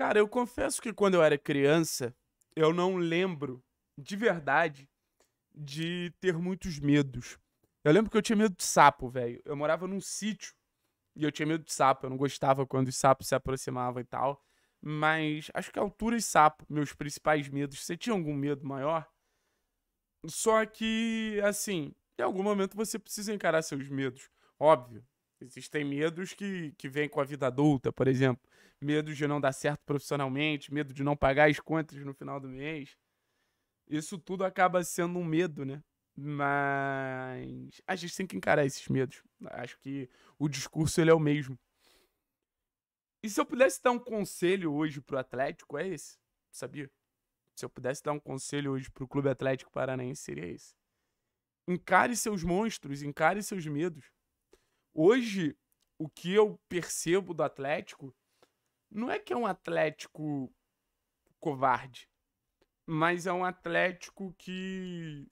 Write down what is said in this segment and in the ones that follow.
Cara, eu confesso que quando eu era criança, eu não lembro de verdade de ter muitos medos. Eu lembro que eu tinha medo de sapo, velho. Eu morava num sítio e eu tinha medo de sapo. Eu não gostava quando os sapos se aproximavam e tal. Mas acho que altura e sapo, meus principais medos. Você tinha algum medo maior? Só que, assim, em algum momento você precisa encarar seus medos. Óbvio. Existem medos que, que vêm com a vida adulta, por exemplo medo de não dar certo profissionalmente, medo de não pagar as contas no final do mês. Isso tudo acaba sendo um medo, né? Mas a gente tem que encarar esses medos. Acho que o discurso ele é o mesmo. E se eu pudesse dar um conselho hoje pro Atlético, é esse, sabia? Se eu pudesse dar um conselho hoje pro Clube Atlético Paranaense, seria esse. Encare seus monstros, encare seus medos. Hoje, o que eu percebo do Atlético não é que é um Atlético covarde, mas é um Atlético que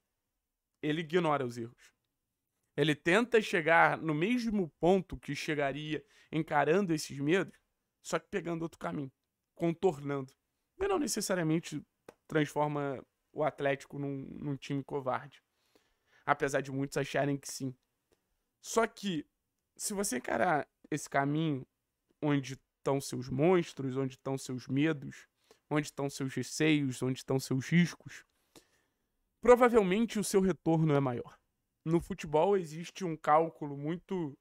ele ignora os erros. Ele tenta chegar no mesmo ponto que chegaria encarando esses medos, só que pegando outro caminho, contornando. E não necessariamente transforma o Atlético num, num time covarde. Apesar de muitos acharem que sim. Só que, se você encarar esse caminho onde estão seus monstros, onde estão seus medos, onde estão seus receios, onde estão seus riscos, provavelmente o seu retorno é maior. No futebol existe um cálculo muito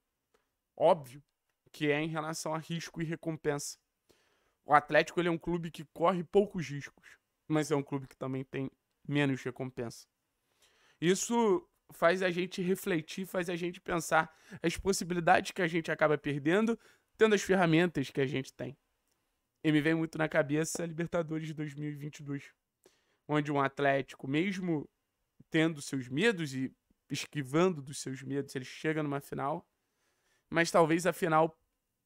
óbvio que é em relação a risco e recompensa. O Atlético ele é um clube que corre poucos riscos, mas é um clube que também tem menos recompensa. Isso faz a gente refletir, faz a gente pensar as possibilidades que a gente acaba perdendo tendo as ferramentas que a gente tem. E me vem muito na cabeça a Libertadores de 2022, onde um Atlético, mesmo tendo seus medos e esquivando dos seus medos, ele chega numa final, mas talvez a final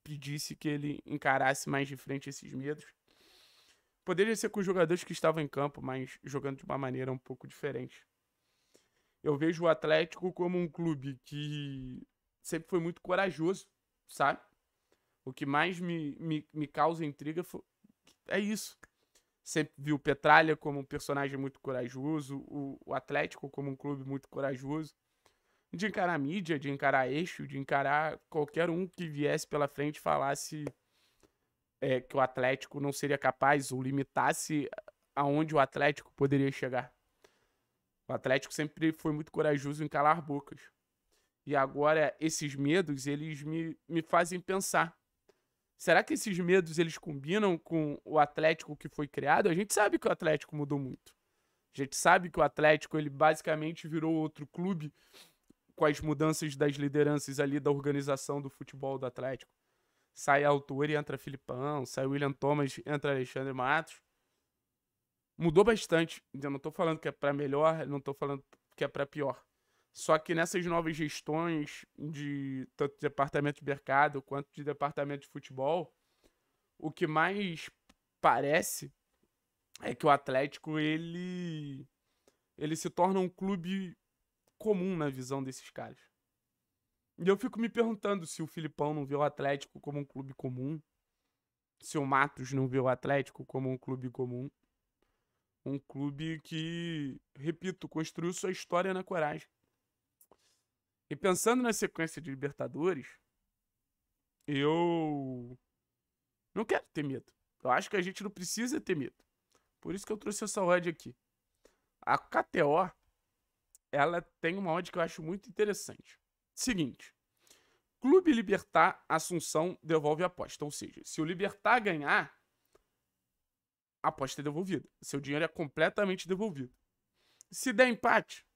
pedisse que ele encarasse mais de frente esses medos. Poderia ser com jogadores que estavam em campo, mas jogando de uma maneira um pouco diferente. Eu vejo o Atlético como um clube que sempre foi muito corajoso, sabe? o que mais me, me, me causa intriga foi... é isso. Sempre viu Petralha como um personagem muito corajoso, o, o Atlético como um clube muito corajoso de encarar mídia, de encarar eixo, de encarar qualquer um que viesse pela frente falasse é, que o Atlético não seria capaz ou limitasse aonde o Atlético poderia chegar. O Atlético sempre foi muito corajoso em calar bocas. E agora esses medos, eles me, me fazem pensar. Será que esses medos eles combinam com o Atlético que foi criado? A gente sabe que o Atlético mudou muito. A gente sabe que o Atlético ele basicamente virou outro clube com as mudanças das lideranças ali da organização do futebol do Atlético. Sai Autor e entra Filipão, sai William Thomas, entra Alexandre Matos. Mudou bastante. Eu não estou falando que é para melhor, não estou falando que é para pior. Só que nessas novas gestões de tanto de departamento de mercado quanto de departamento de futebol, o que mais parece é que o Atlético ele ele se torna um clube comum na visão desses caras. E eu fico me perguntando se o Filipão não vê o Atlético como um clube comum, se o Matos não vê o Atlético como um clube comum. Um clube que, repito, construiu sua história na coragem. E pensando na sequência de Libertadores, eu não quero ter medo. Eu acho que a gente não precisa ter medo. Por isso que eu trouxe essa odd aqui. A KTO, ela tem uma odd que eu acho muito interessante. Seguinte, Clube Libertar Assunção devolve a aposta. Ou seja, se o Libertar ganhar, a aposta é devolvida. Seu dinheiro é completamente devolvido. Se der empate,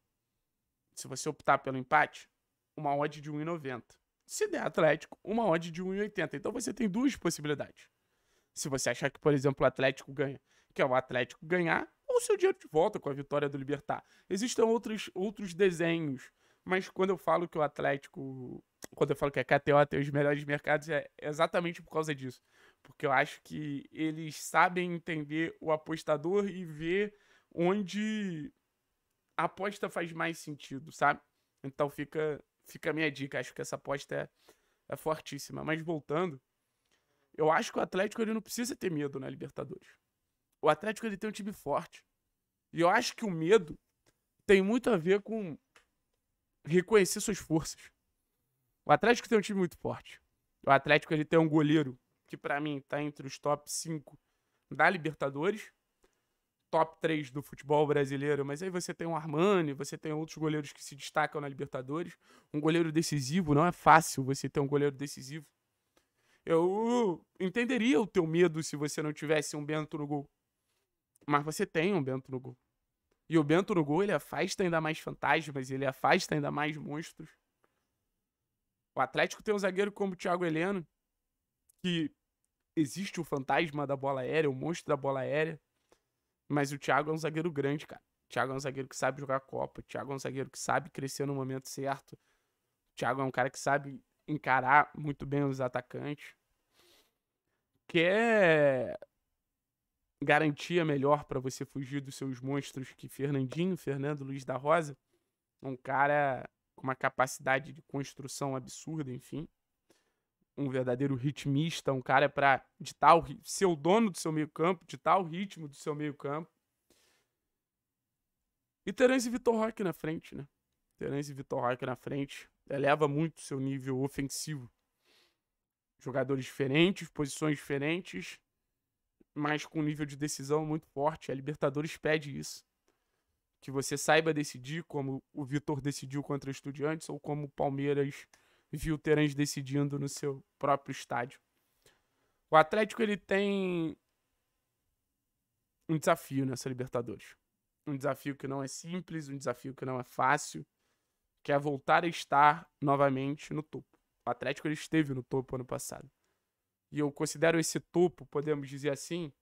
se você optar pelo empate, uma odd de 1,90. Se der Atlético, uma odd de 1,80. Então você tem duas possibilidades. Se você achar que, por exemplo, o Atlético ganha, que é o Atlético ganhar, ou seu dinheiro de volta com a vitória do Libertar. Existem outros, outros desenhos, mas quando eu falo que o Atlético, quando eu falo que a KTO tem os melhores mercados, é exatamente por causa disso. Porque eu acho que eles sabem entender o apostador e ver onde a aposta faz mais sentido, sabe? Então fica fica a minha dica. Acho que essa aposta é, é fortíssima. Mas voltando, eu acho que o Atlético ele não precisa ter medo na Libertadores. O Atlético ele tem um time forte. E eu acho que o medo tem muito a ver com reconhecer suas forças. O Atlético tem um time muito forte. O Atlético ele tem um goleiro que para mim tá entre os top 5 da Libertadores top 3 do futebol brasileiro, mas aí você tem um Armani, você tem outros goleiros que se destacam na Libertadores. Um goleiro decisivo, não é fácil você ter um goleiro decisivo. Eu entenderia o teu medo se você não tivesse um Bento no gol. Mas você tem um Bento no gol. E o Bento no gol, ele afasta ainda mais fantasmas, ele afasta ainda mais monstros. O Atlético tem um zagueiro como o Thiago Heleno, que existe o fantasma da bola aérea, o monstro da bola aérea. Mas o Thiago é um zagueiro grande, cara. O Thiago é um zagueiro que sabe jogar Copa. O Thiago é um zagueiro que sabe crescer no momento certo. O Thiago é um cara que sabe encarar muito bem os atacantes. Quer garantia melhor para você fugir dos seus monstros que Fernandinho, Fernando Luiz da Rosa? Um cara com uma capacidade de construção absurda, enfim um verdadeiro ritmista, um cara para de tal ser o dono do seu meio-campo, de tal ritmo do seu meio-campo. E Terence e Vitor Roque na frente, né? Terence e Vitor Roque na frente eleva muito seu nível ofensivo. Jogadores diferentes, posições diferentes, mas com um nível de decisão muito forte. A Libertadores pede isso. Que você saiba decidir como o Vitor decidiu contra o Estudiantes ou como o Palmeiras viu Terãs decidindo no seu próprio estádio. O Atlético ele tem um desafio nessa Libertadores. Um desafio que não é simples, um desafio que não é fácil, que é voltar a estar novamente no topo. O Atlético ele esteve no topo ano passado. E eu considero esse topo, podemos dizer assim,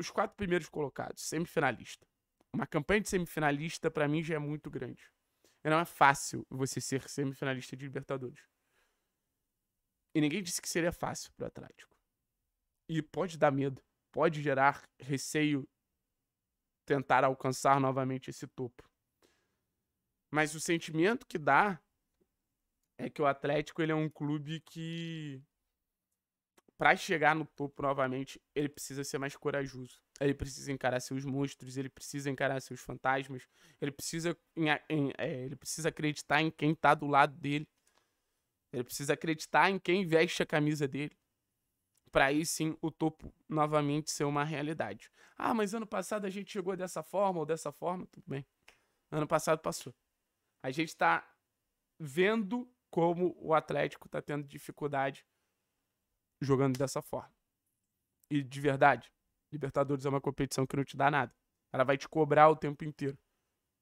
os quatro primeiros colocados, semifinalista. Uma campanha de semifinalista para mim já é muito grande não é fácil você ser semifinalista de Libertadores. E ninguém disse que seria fácil para o Atlético. E pode dar medo, pode gerar receio tentar alcançar novamente esse topo. Mas o sentimento que dá é que o Atlético ele é um clube que para chegar no topo novamente, ele precisa ser mais corajoso. Ele precisa encarar seus monstros, ele precisa encarar seus fantasmas, ele precisa, em, em, é, ele precisa acreditar em quem tá do lado dele. Ele precisa acreditar em quem veste a camisa dele. Para aí sim o topo novamente ser uma realidade. Ah, mas ano passado a gente chegou dessa forma ou dessa forma, tudo bem. Ano passado passou. A gente tá vendo como o Atlético tá tendo dificuldade jogando dessa forma. E de verdade, Libertadores é uma competição que não te dá nada. Ela vai te cobrar o tempo inteiro.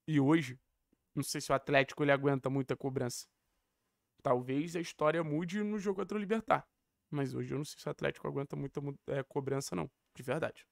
E hoje, não sei se o Atlético ele aguenta muita cobrança. Talvez a história mude no jogo contra o Libertar. Mas hoje eu não sei se o Atlético aguenta muita é, cobrança, não. De verdade.